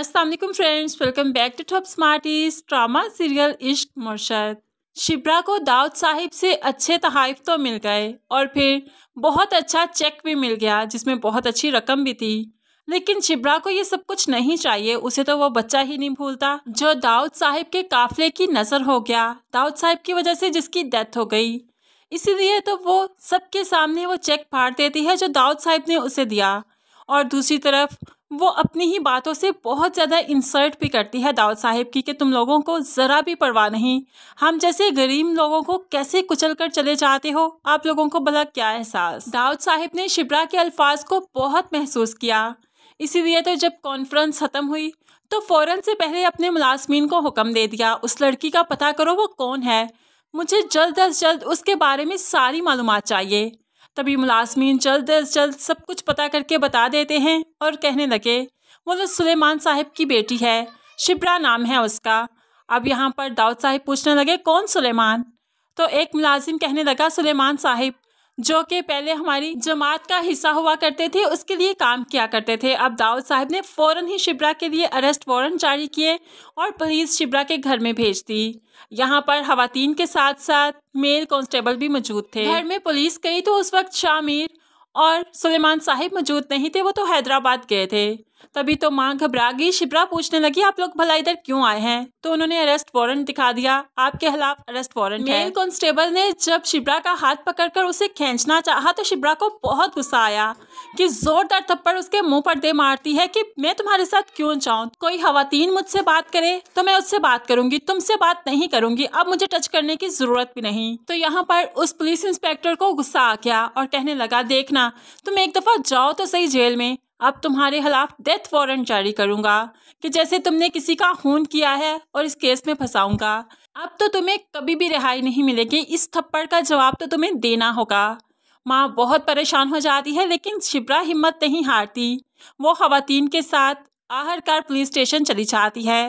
Aslam friends welcome back to top smarties drama serial Ishq Murshid Shipra को दाऊद साहिब से अच्छे तहाइफ तो मिल गए और फिर बहुत अच्छा चेक भी मिल गया जिसमें बहुत अच्छी रकम भी थी लेकिन शिप्रा को ये सब कुछ नहीं चाहिए उसे तो वो बच्चा ही नहीं भूलता जो दाऊद साहिब के काफिले की नज़र हो गया दाऊद साहिब की वजह से जिसकी डेथ हो गई इसीलिए तो वो सबके सामने वो चेक फाड़ देती है जो दाऊद साहिब ने उसे दिया और दूसरी तरफ वो अपनी ही बातों से बहुत ज़्यादा इंसर्ट भी करती है दाऊद साहिब की कि तुम लोगों को ज़रा भी परवाह नहीं हम जैसे गरीब लोगों को कैसे कुचल कर चले जाते हो आप लोगों को भला क्या एहसास दाऊद साहिब ने शिबरा के अल्फाज को बहुत महसूस किया इसीलिए तो जब कॉन्फ्रेंस ख़त्म हुई तो फ़ौर से पहले अपने मुलाजमीन को हुक्म दे दिया उस लड़की का पता करो वो कौन है मुझे जल्द अज जल्द उसके बारे में सारी मालूम चाहिए तभी मुलाजमीन जल्द अज जल्द सब कुछ पता करके बता देते हैं और कहने लगे वो तो सुलेमान साहब की बेटी है शिप्रा नाम है उसका अब यहाँ पर दाऊद साहिब पूछने लगे कौन सुलेमान तो एक मुलाजिम कहने लगा सुलेमान साहिब जो कि पहले हमारी जमात का हिस्सा हुआ करते थे उसके लिए काम किया करते थे अब दाऊद साहब ने फ़ौरन ही शिबरा के लिए अरेस्ट वारंट जारी किए और पुलिस शिबरा के घर में भेज दी यहाँ पर खातन के साथ साथ मेल कांस्टेबल भी मौजूद थे घर में पुलिस गई तो उस वक्त शामिर और सुलेमान साहिब मौजूद नहीं थे वो तो हैदराबाद गए थे तभी तो माँ घबरा गई शिप्रा पूछने लगी आप लोग भला इधर क्यों आए हैं तो उन्होंने अरेस्ट वारंट दिखा दिया आपके खिलाफ अरेस्ट वारंट मेल कांस्टेबल ने जब शिप्रा का हाथ पकड़कर उसे खींचना चाहा तो शिप्रा को बहुत गुस्सा आया कि जोरदार थप्पड़ उसके मुंह पर दे मारती है कि मैं तुम्हारे साथ क्यों जाऊँ कोई खातन मुझसे बात करे तो मैं उससे बात करूंगी तुमसे बात नहीं करूंगी अब मुझे टच करने की जरूरत भी नहीं तो यहाँ पर उस पुलिस इंस्पेक्टर को गुस्सा आ गया और कहने लगा देखना तुम एक दफा जाओ तो सही जेल में अब तुम्हारे खिलाफ डेथ वारंट जारी करूंगा कि जैसे तुमने किसी का खून किया है और इस केस में फंसाऊंगा अब तो तुम्हें कभी भी रिहाई नहीं मिलेगी इस थप्पड़ का जवाब तो तुम्हें देना होगा माँ बहुत परेशान हो जाती है लेकिन शिप्रा हिम्मत नहीं हारती वो खातन के साथ आहरकार पुलिस स्टेशन चली जाती है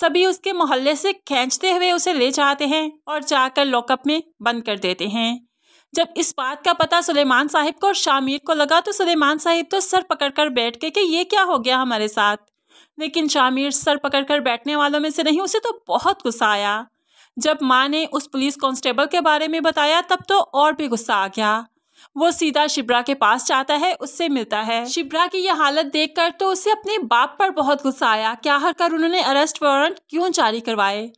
सभी उसके मोहल्ले से खींचते हुए उसे ले जाते हैं और जाकर लॉकअप में बंद कर देते हैं जब इस बात का पता सुलेमान साहिब को और शामिर को लगा तो सुलेमान साहिब तो सर पकड़कर बैठ गए कि ये क्या हो गया हमारे साथ लेकिन शामिर सर पकड़कर बैठने वालों में से नहीं उसे तो बहुत गुस्सा आया जब माँ ने उस पुलिस कांस्टेबल के बारे में बताया तब तो और भी गुस्सा आ गया वो सीधा शिब्रा के पास जाता है उससे मिलता है शिब्रा की यह हालत देखकर तो उसे अपने बाप पर बहुत गुस्सा आया क्या हर कर उन्होंने अरेस्ट वारंट क्यों जारी करवाए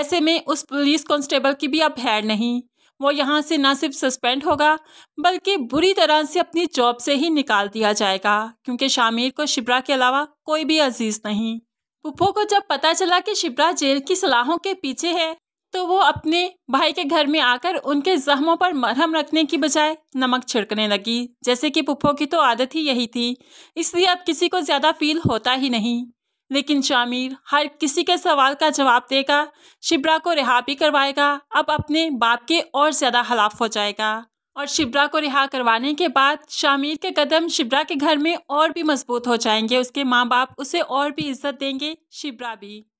ऐसे में उस पुलिस कांस्टेबल की भी अब हैर नहीं वो यहाँ से न सिर्फ सस्पेंड होगा बल्कि बुरी तरह से अपनी जॉब से ही निकाल दिया जाएगा क्योंकि शामिर को शिप्रा के अलावा कोई भी अजीज नहीं पुप्पो को जब पता चला कि शिप्रा जेल की सलाहों के पीछे है तो वो अपने भाई के घर में आकर उनके जख्मों पर मरहम रखने की बजाय नमक छिड़कने लगी जैसे कि पुप्पो की तो आदत ही यही थी इसलिए अब किसी को ज़्यादा फील होता ही नहीं लेकिन शामिर हर किसी के सवाल का जवाब देगा शिब्रा को रिहा भी करवाएगा अब अपने बाप के और ज़्यादा हलाफ हो जाएगा और शिब्रा को रिहा करवाने के बाद शामिर के कदम शिब्रा के घर में और भी मजबूत हो जाएंगे उसके माँ बाप उसे और भी इज्जत देंगे शिब्रा भी